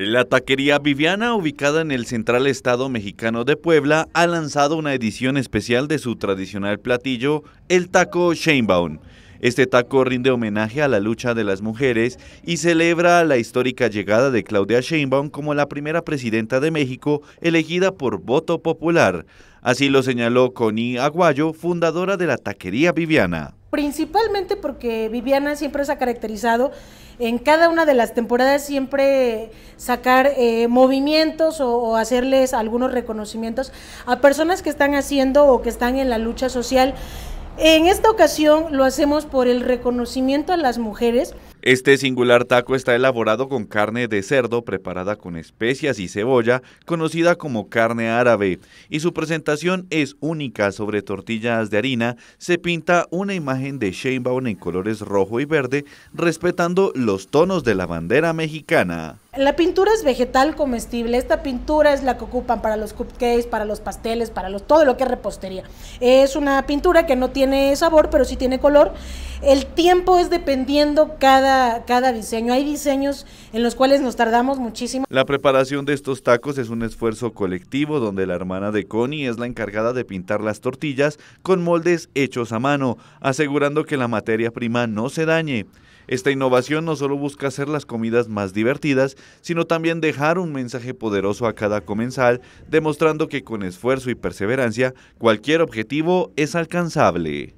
La taquería Viviana, ubicada en el central estado mexicano de Puebla, ha lanzado una edición especial de su tradicional platillo, el taco Sheinbaum. Este taco rinde homenaje a la lucha de las mujeres y celebra la histórica llegada de Claudia Sheinbaum como la primera presidenta de México elegida por voto popular. Así lo señaló Connie Aguayo, fundadora de la Taquería Viviana principalmente porque Viviana siempre se ha caracterizado en cada una de las temporadas siempre sacar eh, movimientos o, o, hacerles algunos reconocimientos a personas que están haciendo o que están en la lucha social. En esta ocasión lo hacemos por el reconocimiento a las mujeres este singular taco está elaborado con carne de cerdo preparada con especias y cebolla, conocida como carne árabe, y su presentación es única sobre tortillas de harina. Se pinta una imagen de Sheinbaum en colores rojo y verde, respetando los tonos de la bandera mexicana la pintura es vegetal comestible. Esta pintura es la que ocupan para los cupcakes, para los pasteles, para los, todo lo que es repostería. Es una pintura que no tiene sabor, pero sí tiene color. El tiempo es dependiendo cada, cada diseño. Hay diseños en los cuales nos tardamos muchísimo. La preparación de estos tacos es un esfuerzo colectivo donde la hermana de Connie es la encargada de pintar las tortillas con moldes hechos a mano, asegurando que la materia prima no se dañe. Esta innovación no solo busca hacer las comidas más divertidas, sino también dejar un mensaje poderoso a cada comensal, demostrando que con esfuerzo y perseverancia cualquier objetivo es alcanzable.